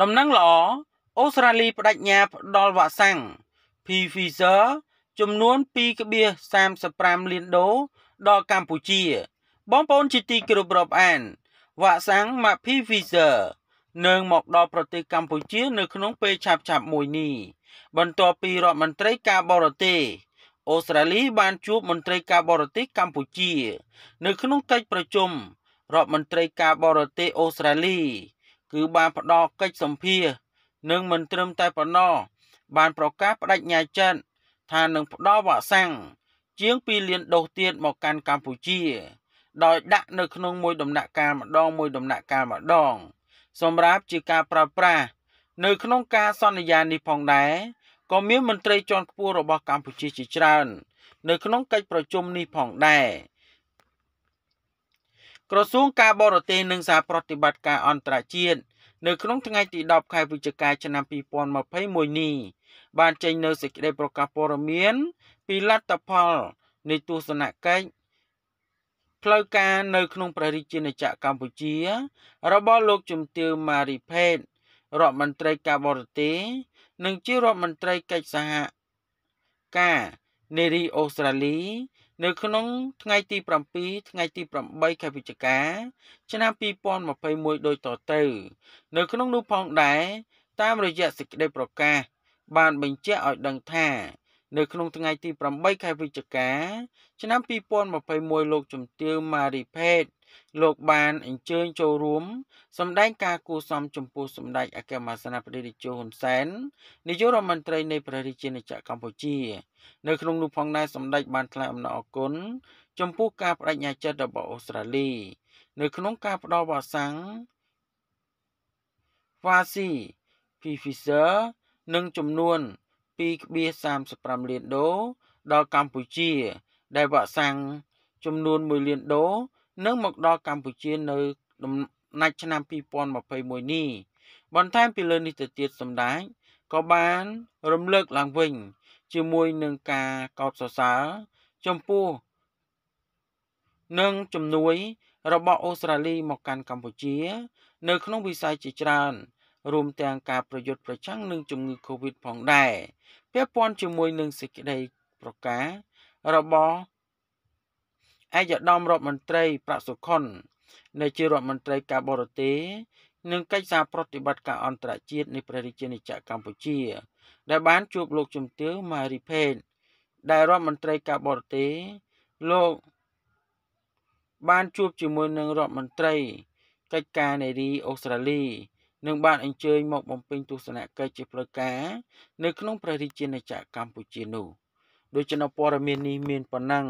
ដំណឹងល្អអូស្ត្រាលីបដិញ្ញាផ្ដល់វ៉ាក់សាំង Pfizer ចំនួន2.35លានដូរដល់កម្ពុជា បងប្អូនជាទីគោរពរាប់អានវ៉ាក់សាំងម៉ា Pfizer នឹងមកដល់ប្រទេសកម្ពុជា នៅក្នុងពេលឆាប់ៗមួយនេះបន្ទាប់ពីរដ្ឋមន្ត្រីការបរទេសអូស្ត្រាលីបានជួបមន្ត្រីការបរទេសកម្ពុជានៅក្នុងកិច្ចប្រជុំរដ្ឋមន្ត្រីការបរទេសអូស្ត្រាលីគឺបានផ្ដល់កិច្ចសម្ភារនិងមិនត្រឹមតែប៉ុណ្ណោះបានប្រកាសបដិញ្ញាចិត្តថានឹងផ្ដល់វ៉ាក់សាំងជាង2លានដូសទៀតមកកាន់កម្ពុជា ដោយដាក់នៅក្នុងមួយដំណាក់កាលម្ដងមួយដំណាក់កាលម្ដង សម្រាប់ជាការប្រើប្រាស់នៅក្នុងការសន្យានេះផងដែរក៏មានមន្ត្រីជាន់ខ្ពស់របស់កម្ពុជាជាច្រើន នៅក្នុងកិច្ចប្រជុំនេះផងដែរក្រសួងការបរទេសនិងសហប្រតិបត្តិការអន្តរជាតិនៅក្នុងថ្ងៃទី10ខែវិច្ឆិកាឆ្នាំ2021នេះបានចេញនូវសេចក្តីប្រកាសព័ត៌មាន ពីលទ្ធផលនៃទស្សនកិច្ចផ្លូវការនៅក្នុងព្រះរាជាណាចក្រកម្ពុជា របស់លោកជំទាវម៉ារីផេតរដ្ឋមន្ត្រីការបរទេស និងជារដ្ឋមន្ត្រីកិច្ចសហការនារីអូស្ត្រាលីនៅក្នុងថ្ងៃទី7ថ្ងៃទី8ខែវិច្ឆិកាឆ្នាំ2021ដូចតទៅនៅក្នុងនោះផងដែរតាមរយៈសេចក្តីប្រកាសបានបញ្ជាក់ឲ្យដឹងថានៅក្នុងថ្ងៃទី8ខែវិច្ឆិកា ឆ្នាំ2021លោកជំទាវម៉ារីផេត លោក បានអញ្ជើញចូលរួមសម្ដែងការគូសំចំពោះសម្ដេចអគ្គមហាសេនាបតីតេជោហ៊ុនសែននាយករដ្ឋមន្ត្រីនៃព្រះរាជាណាចក្រកម្ពុជានៅក្នុងនោះផងដែរសម្ដេចបានថ្លែងអំណរអគុណចំពោះការបដិញ្ញាចិត្តរបស់អូស្ត្រាលីនៅក្នុង ការផ្ដល់វ៉ាសាំងវ៉ាស៊ី Pfizer និងចំនួន2.35លានដុល្លារដល់កម្ពុជា ដែលវាក់សាំងចំនួន1លានដុល្លារនឹងមកដល់កម្ពុជា នៅ ដំណាច់ឆ្នាំ2021នេះ បន្ថែមពីលើនេះទៅទៀតសម្ដេចក៏បាន រំលឹកឡើងវិញ ជាមួយនឹងការកោតសរសើរចំពោះនិងជំនួយ របស់អូស្ត្រាលីមកកាន់កម្ពុជា នៅ ក្នុងវិស័យជាច្រើនរួមទាំងការប្រយុទ្ធប្រឆាំងនឹងជំងឺ Covid ផងដែរពាក់ព័ន្ធជាមួយនឹងសេចក្តីប្រកាសរបស់អាយដាមរដ្ឋមន្ត្រីប្រាក់សុខុននៃជារដ្ឋមន្ត្រីការបរទេសនិងកិច្ចសារប្រតិបត្តិការអន្តរជាតិនៃព្រះរាជាណាចក្រកម្ពុជា ដែលបានជួបលោកជំទាវម៉ារីផេនដែលរដ្ឋមន្ត្រីការបរទេសលោក បានជួបជាមួយនឹងរដ្ឋមន្ត្រី កិច្ចការនារីអូស្ត្រាលីនឹងបានអញ្ជើញមកបំពេញទស្សនកិច្ចជាផ្លូវការនៅក្នុងព្រះរាជាណាចក្រកម្ពុជានោះដូច្នេះព័ត៌មាននេះមានប៉ុណ្ណឹង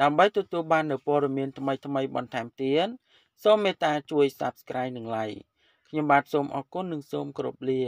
ដើម្បីទទួលបាននូវព័ត៌មានថ្មីៗបន្ថែមទៀតសូមមេត្តាជួយ Subscribe និង Like ខ្ញុំបាទសូមអរគុណនិងសូមគោរពលា